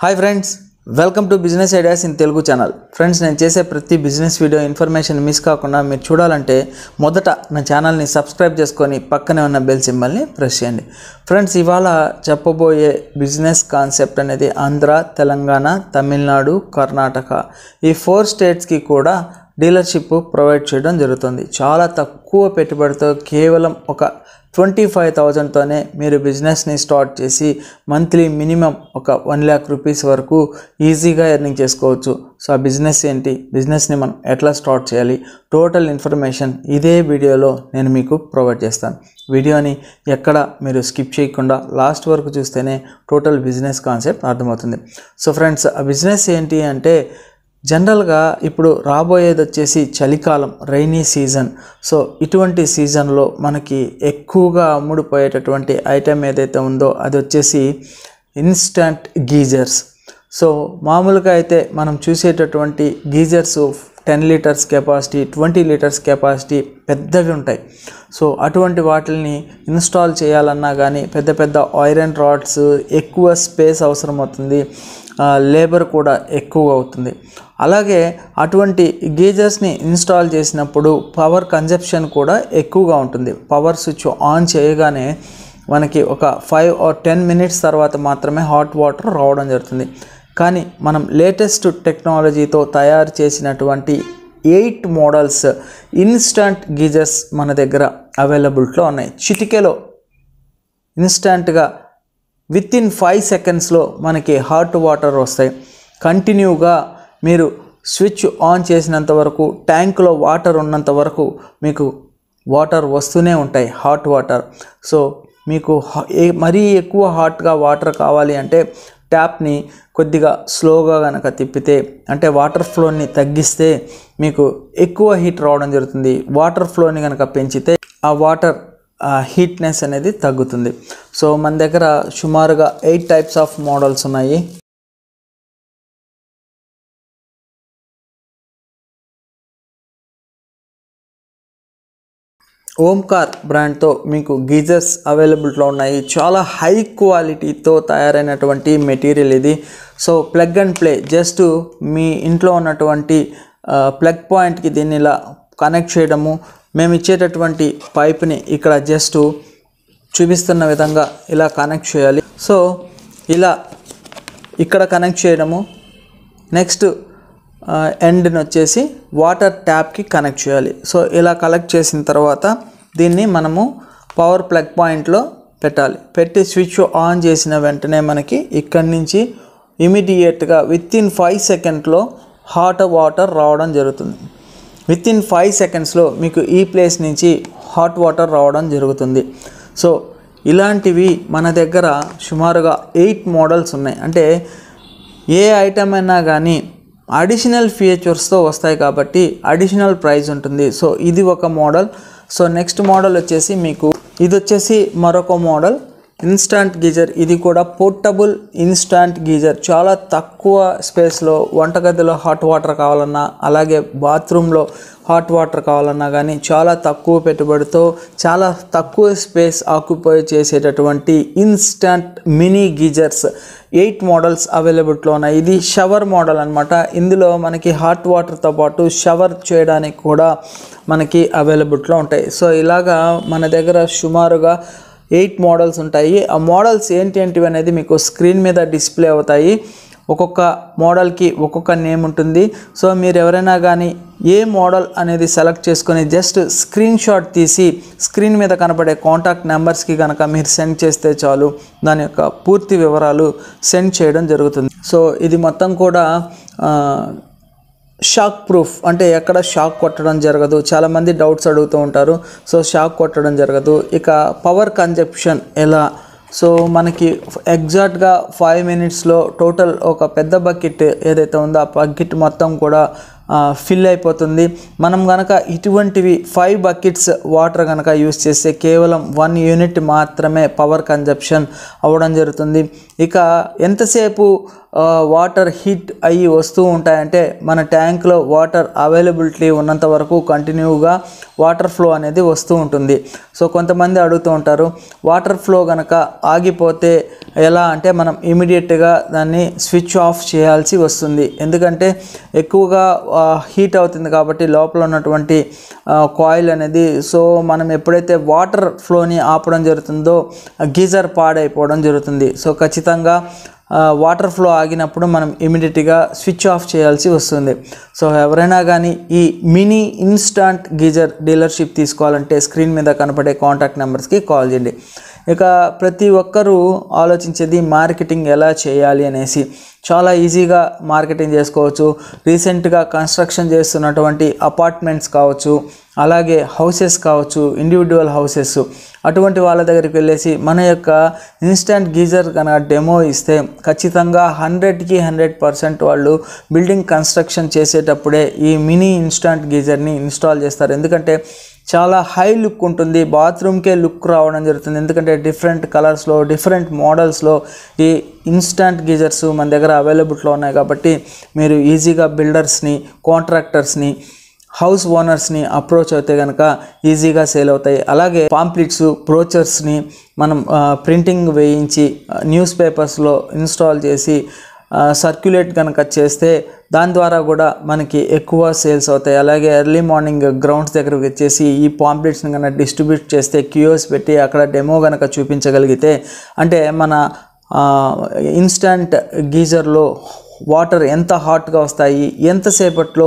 hi friends welcome to business ideas in Telugu channel friends నేను చేసే ప్రతి బిజినెస్ వీడియో ఇన్ఫర్మేషన్ మిస్ కాకుండా మీరు చూడాలంటే మొదట నా ఛానల్ని సబ్స్క్రైబ్ చేసుకొని పక్కనే ఉన్న బెల్ సింబల్ని ప్రెస్ చేయండి ఫ్రెండ్స్ ఇవాళ చెప్పబోయే బిజినెస్ కాన్సెప్ట్ అనేది ఆంధ్ర తెలంగాణ తమిళనాడు కర్ణాటక ఈ ఫోర్ స్టేట్స్కి కూడా డీలర్షిప్ ప్రొవైడ్ చేయడం జరుగుతుంది చాలా తక్కువ పెట్టుబడితో కేవలం ఒక ట్వంటీ ఫైవ్ థౌజండ్తోనే మీరు బిజినెస్ని స్టార్ట్ చేసి మంత్లీ మినిమం ఒక వన్ ల్యాక్ రూపీస్ వరకు ఈజీగా ఎర్నింగ్ చేసుకోవచ్చు సో ఆ బిజినెస్ ఏంటి బిజినెస్ని మనం ఎట్లా స్టార్ట్ చేయాలి టోటల్ ఇన్ఫర్మేషన్ ఇదే వీడియోలో నేను మీకు ప్రొవైడ్ చేస్తాను వీడియోని ఎక్కడ మీరు స్కిప్ చేయకుండా లాస్ట్ వరకు చూస్తేనే టోటల్ బిజినెస్ కాన్సెప్ట్ అర్థమవుతుంది సో ఫ్రెండ్స్ ఆ బిజినెస్ ఏంటి అంటే జనరల్గా ఇప్పుడు రాబోయేది వచ్చేసి చలికాలం రైనీ సీజన్ సో ఇటువంటి సీజన్లో మనకి ఎక్కువగా అమ్ముడుపోయేటటువంటి ఐటెం ఏదైతే ఉందో అది వచ్చేసి ఇన్స్టంట్ గీజర్స్ సో మామూలుగా అయితే మనం చూసేటటువంటి geysers ten litres capacity twenty litres capacity పెద్దవి ఉంటాయి సో అటువంటి వాటిని ఇన్స్టాల్ చేయాలన్నా కానీ పెద్ద పెద్ద ఐరన్ రాడ్స్ ఎక్కువ స్పేస్ అవసరం అవుతుంది లేబర్ కూడా ఎక్కువ అవుతుంది అలాగే అటువంటి గీజర్స్ని ఇన్స్టాల్ చేసినప్పుడు పవర్ కన్జప్షన్ కూడా ఎక్కువగా ఉంటుంది పవర్ స్విచ్ ఆన్ చేయగానే మనకి ఒక ఫైవ్ ఆర్ టెన్ మినిట్స్ తర్వాత మాత్రమే హాట్ వాటర్ రావడం జరుగుతుంది కానీ మనం లేటెస్ట్ టెక్నాలజీతో తయారు చేసినటువంటి ఎయిట్ మోడల్స్ ఇన్స్టంట్ గీజర్స్ మన దగ్గర అవైలబిలిటీలో ఉన్నాయి చిటికెలో ఇన్స్టంట్గా విత్ ఇన్ ఫైవ్ సెకండ్స్లో మనకి హాట్ వాటర్ వస్తాయి కంటిన్యూగా మీరు స్విచ్ ఆన్ చేసినంత వరకు ట్యాంక్లో వాటర్ ఉన్నంత వరకు మీకు వాటర్ వస్తూనే ఉంటాయి హాట్ వాటర్ సో మీకు మరీ ఎక్కువ హాట్గా వాటర్ కావాలి అంటే ట్యాప్ని కొద్దిగా స్లోగా కనుక తిప్పితే అంటే వాటర్ ఫ్లోని తగ్గిస్తే మీకు ఎక్కువ హీట్ రావడం జరుగుతుంది వాటర్ ఫ్లోని కనుక పెంచితే ఆ వాటర్ హీట్నెస్ అనేది తగ్గుతుంది సో మన దగ్గర సుమారుగా ఎయిట్ టైప్స్ ఆఫ్ మోడల్స్ ఉన్నాయి ఓంకార్ బ్రాండ్తో మీకు గీజర్స్ అవైలబుల్లో ఉన్నాయి చాలా హై క్వాలిటీతో తయారైనటువంటి మెటీరియల్ ఇది so plug and play just మీ ఇంట్లో ఉన్నటువంటి ప్లగ్ పాయింట్కి దీన్ని ఇలా కనెక్ట్ చేయడము మేము ఇచ్చేటటువంటి పైప్ని ఇక్కడ జస్ట్ చూపిస్తున్న విధంగా ఇలా కనెక్ట్ చేయాలి సో ఇలా ఇక్కడ కనెక్ట్ చేయడము నెక్స్ట్ ఎండ్ని వచ్చేసి వాటర్ ట్యాప్కి కనెక్ట్ చేయాలి సో ఇలా కలెక్ట్ చేసిన తర్వాత దీన్ని మనము పవర్ ప్లగ్ పాయింట్లో పెట్టాలి పెట్టి స్విచ్ ఆన్ చేసిన వెంటనే మనకి ఇక్కడి నుంచి ఇమీడియట్గా విత్ ఇన్ ఫైవ్ సెకండ్లో హాట్ వాటర్ రావడం జరుగుతుంది విత్ ఇన్ ఫైవ్ సెకండ్స్లో మీకు ఈ ప్లేస్ నుంచి హాట్ వాటర్ రావడం జరుగుతుంది సో ఇలాంటివి మన దగ్గర సుమారుగా ఎయిట్ మోడల్స్ ఉన్నాయి అంటే ఏ ఐటమ్ అయినా కానీ అడిషనల్ ఫీచర్స్తో వస్తాయి కాబట్టి అడిషనల్ ప్రైస్ ఉంటుంది సో ఇది ఒక మోడల్ సో నెక్స్ట్ మోడల్ వచ్చేసి మీకు ఇది వచ్చేసి మరొక మోడల్ ఇన్స్టాంట్ గీజర్ ఇది కూడా పోర్టబుల్ ఇన్స్టాంట్ గీజర్ చాలా తక్కువ స్పేస్లో వంటగదిలో హాట్ వాటర్ కావాలన్నా అలాగే బాత్రూంలో హాట్ వాటర్ కావాలన్నా కానీ చాలా తక్కువ పెట్టుబడితో చాలా తక్కువ స్పేస్ ఆక్యుపై చేసేటటువంటి instant mini geysers eight models అవైలబుల్లో ఉన్నాయి ఇది షవర్ మోడల్ అనమాట ఇందులో మనకి హాట్ వాటర్తో పాటు షవర్ చేయడానికి కూడా మనకి అవైలబుల్లో ఉంటాయి సో ఇలాగా మన దగ్గర సుమారుగా ఎయిట్ మోడల్స్ ఉంటాయి ఆ మోడల్స్ ఏంటి ఏంటివి అనేది మీకు స్క్రీన్ మీద డిస్ప్లే అవుతాయి ఒక్కొక్క మోడల్కి ఒక్కొక్క నేమ్ ఉంటుంది సో మీరు ఎవరైనా కానీ ఏ మోడల్ అనేది సెలెక్ట్ చేసుకొని జస్ట్ స్క్రీన్ షాట్ తీసి స్క్రీన్ మీద కనపడే కాంటాక్ట్ నెంబర్స్కి కనుక మీరు సెండ్ చేస్తే చాలు దాని యొక్క పూర్తి వివరాలు సెండ్ చేయడం జరుగుతుంది సో ఇది మొత్తం కూడా షాక్ ప్రూఫ్ అంటే ఎక్కడ షాక్ కొట్టడం జరగదు చాలామంది డౌట్స్ అడుగుతూ ఉంటారు సో షాక్ కొట్టడం జరగదు ఇక పవర్ కన్జప్షన్ ఎలా సో మనకి ఎగ్జాక్ట్గా ఫైవ్ మినిట్స్లో టోటల్ ఒక పెద్ద బకెట్ ఏదైతే ఉందో ఆ బకెట్ మొత్తం కూడా ఫిల్ అయిపోతుంది మనం కనుక ఇటువంటివి ఫైవ్ బకెట్స్ వాటర్ కనుక యూస్ చేస్తే కేవలం వన్ యూనిట్ మాత్రమే పవర్ కన్జప్షన్ అవ్వడం జరుగుతుంది ఇక ఎంతసేపు వాటర్ హీట్ అయ్యి వస్తూ ఉంటాయంటే మన ట్యాంక్లో వాటర్ అవైలబిలిటీ ఉన్నంత వరకు కంటిన్యూగా వాటర్ ఫ్లో అనేది వస్తూ ఉంటుంది సో కొంతమంది అడుగుతూ ఉంటారు వాటర్ ఫ్లో కనుక ఆగిపోతే ఎలా అంటే మనం ఇమీడియట్గా దాన్ని స్విచ్ ఆఫ్ చేయాల్సి వస్తుంది ఎందుకంటే ఎక్కువగా హీట్ అవుతుంది కాబట్టి లోపల ఉన్నటువంటి కాయిల్ అనేది సో మనం ఎప్పుడైతే వాటర్ ఫ్లోని ఆపడం జరుగుతుందో గీజర్ పాడైపోవడం జరుగుతుంది సో ఖచ్చితంగా వాటర్ ఫ్లో ఆగినప్పుడు మనం ఇమీడియట్గా స్విచ్ ఆఫ్ చేయాల్సి వస్తుంది సో ఎవరైనా కానీ ఈ మినీ ఇన్స్టాంట్ గీజర్ డీలర్షిప్ తీసుకోవాలంటే స్క్రీన్ మీద కనపడే కాంటాక్ట్ నెంబర్స్కి కాల్ చేయండి ఇక ప్రతి ఒక్కరూ ఆలోచించేది మార్కెటింగ్ ఎలా చేయాలి అనేసి చాలా ఈజీగా మార్కెటింగ్ చేసుకోవచ్చు రీసెంట్గా కన్స్ట్రక్షన్ చేస్తున్నటువంటి అపార్ట్మెంట్స్ కావచ్చు అలాగే హౌసెస్ కావచ్చు ఇండివిజువల్ హౌసెస్ అటువంటి వాళ్ళ దగ్గరికి వెళ్ళేసి మన యొక్క ఇన్స్టాంట్ గీజర్ కనుక డెమో ఇస్తే ఖచ్చితంగా హండ్రెడ్కి హండ్రెడ్ పర్సెంట్ వాళ్ళు బిల్డింగ్ కన్స్ట్రక్షన్ చేసేటప్పుడే ఈ మినీ ఇన్స్టాంట్ గీజర్ని ఇన్స్టాల్ చేస్తారు ఎందుకంటే చాలా హై లుక్ ఉంటుంది బాత్రూమ్కే లుక్ రావడం జరుగుతుంది ఎందుకంటే డిఫరెంట్ కలర్స్లో డిఫరెంట్ మోడల్స్లో ఈ ఇన్స్టాంట్ గీజర్స్ మన దగ్గర అవైలబుల్లో ఉన్నాయి కాబట్టి మీరు ఈజీగా బిల్డర్స్ని కాంట్రాక్టర్స్ని హౌస్ ఓనర్స్ని అప్రోచ్ అయితే కనుక ఈజీగా సేల్ అవుతాయి అలాగే పాంప్లెట్స్ బ్రోచర్స్ని మనం ప్రింటింగ్ వేయించి న్యూస్ పేపర్స్లో ఇన్స్టాల్ చేసి సర్క్యులేట్ కనుక చేస్తే దాని ద్వారా కూడా మనకి ఎక్కువ సేల్స్ అవుతాయి అలాగే ఎర్లీ మార్నింగ్ గ్రౌండ్స్ దగ్గరకు వచ్చేసి ఈ పాంప్లెట్స్ని కనుక డిస్ట్రిబ్యూట్ చేస్తే క్యూఎస్ పెట్టి అక్కడ డెమో కనుక చూపించగలిగితే అంటే మన ఇన్స్టంట్ గీజర్లో వాటర్ ఎంత హాట్గా వస్తాయి ఎంతసేపట్లో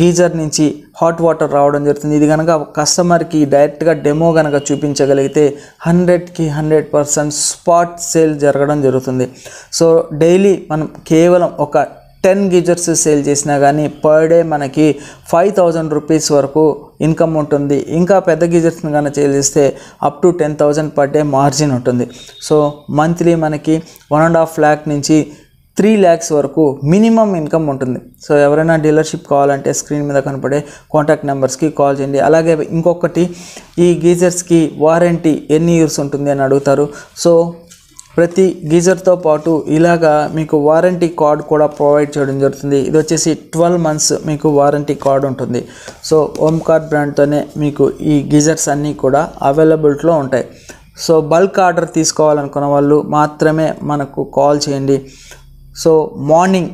గీజర్ నుంచి హాట్ వాటర్ రావడం జరుగుతుంది ఇది కనుక కస్టమర్కి డైరెక్ట్గా డెమో కనుక చూపించగలిగితే హండ్రెడ్కి హండ్రెడ్ పర్సెంట్ స్పాట్ సేల్ జరగడం జరుగుతుంది సో డైలీ మనం కేవలం ఒక టెన్ గీజర్స్ సేల్ చేసినా కానీ పర్ డే మనకి ఫైవ్ థౌజండ్ రూపీస్ వరకు ఇన్కమ్ ఉంటుంది ఇంకా పెద్ద గీజర్స్ని కనుక సేల్ చేస్తే up to ten thousand per day margin ఉంటుంది సో మంత్లీ మనకి వన్ అండ్ హాఫ్ ల్యాక్ నుంచి త్రీ ల్యాక్స్ వరకు మినిమం ఇన్కమ్ ఉంటుంది సో ఎవరైనా డీలర్షిప్ కావాలంటే స్క్రీన్ మీద కనపడే కాంటాక్ట్ నెంబర్స్కి కాల్ చేయండి అలాగే ఇంకొకటి ఈ గీజర్స్కి వారంటీ ఎన్ని ఇయర్స్ ఉంటుంది అని అడుగుతారు సో ప్రతి గీజర్తో పాటు ఇలాగా మీకు వారంటీ కార్డ్ కూడా ప్రొవైడ్ చేయడం జరుగుతుంది ఇది వచ్చేసి ట్వెల్వ్ మంత్స్ మీకు వారంటీ కార్డ్ ఉంటుంది సో ఓమ్ కార్డ్ బ్రాండ్తోనే మీకు ఈ గీజర్స్ అన్నీ కూడా అవైలబిలిటీలో ఉంటాయి సో బల్క్ ఆర్డర్ తీసుకోవాలనుకున్న వాళ్ళు మాత్రమే మనకు కాల్ చేయండి so morning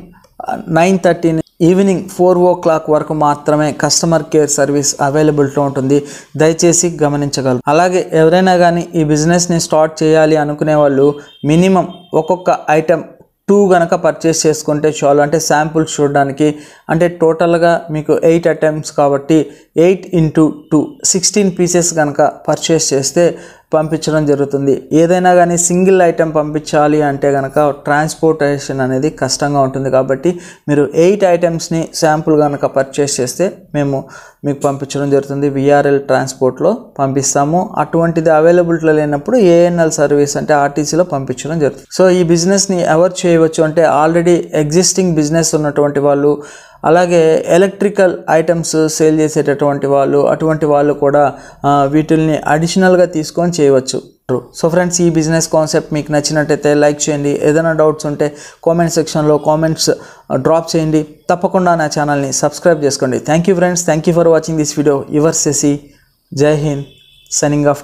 nine thirty evening four o'clock వరకు మాత్రమే కస్టమర్ కేర్ సర్వీస్ అవైలబిలిటీ ఉంటుంది దయచేసి గమనించగలరు అలాగే ఎవరైనా కానీ ఈ బిజినెస్ని స్టార్ట్ చేయాలి అనుకునే వాళ్ళు మినిమం ఒక్కొక్క ఐటెం టూ గనక పర్చేస్ చేసుకుంటే చాలు అంటే శాంపుల్స్ చూడడానికి అంటే టోటల్గా మీకు ఎయిట్ అటెంప్ట్స్ కాబట్టి eight into two sixteen pieces కనుక పర్చేస్ చేస్తే పంపించడం జరుగుతుంది ఏదైనా కానీ సింగిల్ ఐటెం పంపించాలి అంటే కనుక ట్రాన్స్పోర్టేషన్ అనేది కష్టంగా ఉంటుంది కాబట్టి మీరు ఎయిట్ ఐటమ్స్ని శాంపుల్ కనుక పర్చేస్ చేస్తే మేము మీకు పంపించడం జరుగుతుంది విఆర్ఎల్ ట్రాన్స్పోర్ట్లో పంపిస్తాము అటువంటిది అవైలబిలిటీలో లేనప్పుడు ఏఎన్ఎల్ సర్వీస్ అంటే ఆర్టీసీలో పంపించడం జరుగుతుంది సో ఈ బిజినెస్ని ఎవరు చేయవచ్చు అంటే ఆల్రెడీ ఎగ్జిస్టింగ్ బిజినెస్ ఉన్నటువంటి వాళ్ళు అలాగే ఎలక్ట్రికల్ ఐటమ్స్ సేల్ చేసేటటువంటి వాళ్ళు అటువంటి వాళ్ళు కూడా వీటిల్ని అడిషనల్గా తీసుకొని చేయవచ్చు సో ఫ్రెండ్స్ ఈ బిజినెస్ కాన్సెప్ట్ మీకు నచ్చినట్టయితే లైక్ చేయండి ఏదైనా డౌట్స్ ఉంటే కామెంట్ సెక్షన్లో కామెంట్స్ డ్రాప్ చేయండి తప్పకుండా నా ఛానల్ని సబ్స్క్రైబ్ చేసుకోండి thank you friends thank you for watching this video your సెసి జై హింద్ సనింగ్ ఆఫ్